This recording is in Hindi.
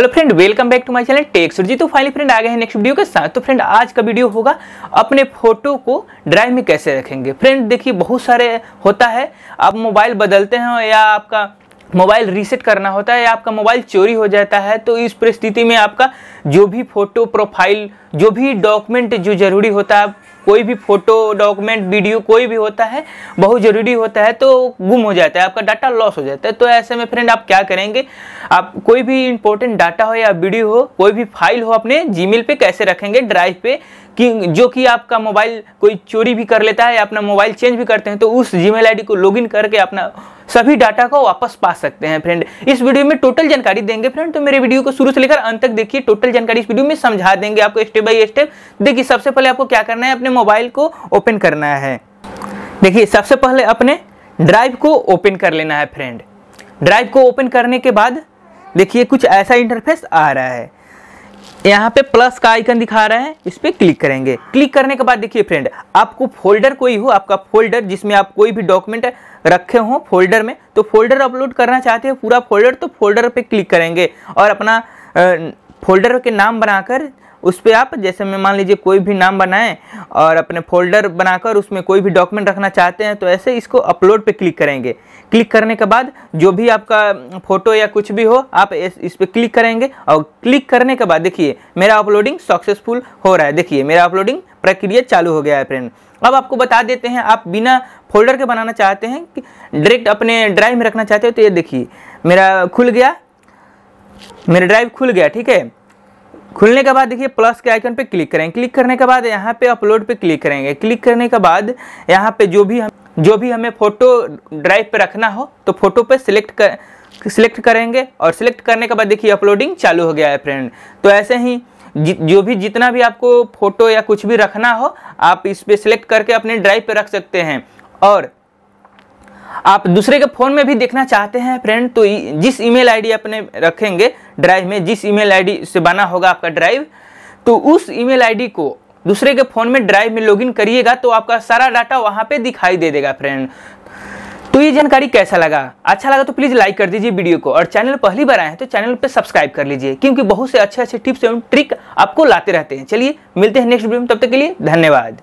hello friend welcome back to my channel tech Surji तो फाइनली फ्रेंड आ गए हैं नेक्स्ट वीडियो के साथ तो फ्रेंड आज का वीडियो होगा अपने फोटो को ड्राइव में कैसे रखेंगे फ्रेंड देखिए बहुत सारे होता है आप मोबाइल बदलते हैं या आपका मोबाइल रीसेट करना होता है या आपका मोबाइल चोरी हो जाता है तो इस परिस्थिति में आपका जो भी फोटो प्रोफाइल जो भी डॉक्यूमेंट जो जरूरी होता है कोई भी फोटो डॉक्यूमेंट वीडियो कोई भी होता है बहुत ज़रूरी होता है तो गुम हो जाता है आपका डाटा लॉस हो जाता है तो ऐसे में फ्रेंड आप क्या करेंगे आप कोई भी इंपॉर्टेंट डाटा हो या वीडियो हो कोई भी फाइल हो अपने जीमेल पे कैसे रखेंगे ड्राइव पे कि जो कि आपका मोबाइल कोई चोरी भी कर लेता है या अपना मोबाइल चेंज भी करते हैं तो उस जीमेल आईडी को लॉगिन करके अपना सभी डाटा को वापस पा सकते हैं फ्रेंड इस वीडियो में टोटल जानकारी देंगे फ्रेंड तो मेरे वीडियो को शुरू से लेकर अंत तक देखिए टोटल जानकारी इस वीडियो में समझा देंगे आपको स्टेप बाई स्टेप देखिए सबसे पहले आपको क्या करना है अपने मोबाइल को ओपन करना है देखिए सबसे पहले अपने ड्राइव को ओपन कर लेना है फ्रेंड ड्राइव को ओपन करने के बाद देखिए कुछ ऐसा इंटरफेस आ रहा है यहाँ पे प्लस का आइकन दिखा रहा है इस पर क्लिक करेंगे क्लिक करने के बाद देखिए फ्रेंड आपको फोल्डर कोई हो आपका फोल्डर जिसमें आप कोई भी डॉक्यूमेंट रखे हों फोल्डर में तो फोल्डर अपलोड करना चाहते हो पूरा फोल्डर तो फोल्डर पे क्लिक करेंगे और अपना फोल्डर के नाम बनाकर उस पर आप जैसे मैं मान लीजिए कोई भी नाम बनाएं और अपने फोल्डर बनाकर उसमें कोई भी डॉक्यूमेंट रखना चाहते हैं तो ऐसे इसको अपलोड पे क्लिक करेंगे क्लिक करने के बाद जो भी आपका फ़ोटो या कुछ भी हो आप इस पर क्लिक करेंगे और क्लिक करने के बाद देखिए मेरा अपलोडिंग सक्सेसफुल हो रहा है देखिए मेरा अपलोडिंग प्रक्रिया चालू हो गया है फ्रेंड अब आपको बता देते हैं आप बिना फोल्डर के बनाना चाहते हैं कि डायरेक्ट अपने ड्राइव में रखना चाहते हो तो ये देखिए मेरा खुल गया मेरा ड्राइव खुल गया ठीक है खुलने के बाद देखिए प्लस के आइकन पे क्लिक करेंगे क्लिक करने के बाद यहाँ पे अपलोड पे क्लिक करेंगे क्लिक करने के बाद यहाँ पे जो भी हम जो भी हमें फ़ोटो ड्राइव पे रखना हो तो फ़ोटो पे सिलेक्ट कर सिलेक्ट करेंगे और सिलेक्ट करने के बाद देखिए अपलोडिंग चालू हो गया है फ्रेंड तो ऐसे ही जो भी जितना भी आपको फ़ोटो या कुछ भी रखना हो आप इस पर सिलेक्ट करके अपने ड्राइव पर रख सकते हैं और आप दूसरे के फ़ोन में भी देखना चाहते हैं फ्रेंड तो जिस ईमेल आईडी अपने रखेंगे ड्राइव में जिस ईमेल आईडी से बना होगा आपका ड्राइव तो उस ईमेल आईडी को दूसरे के फ़ोन में ड्राइव में लॉगिन करिएगा तो आपका सारा डाटा वहां पे दिखाई दे देगा फ्रेंड तो ये जानकारी कैसा लगा अच्छा लगा तो प्लीज़ लाइक कर दीजिए वीडियो को और चैनल पहली बार आए हैं तो चैनल पर सब्सक्राइब कर लीजिए क्योंकि बहुत से अच्छे अच्छे टिप्स एवं ट्रिक आपको लाते रहते हैं चलिए मिलते हैं नेक्स्ट वीडियो में तब तक के लिए धन्यवाद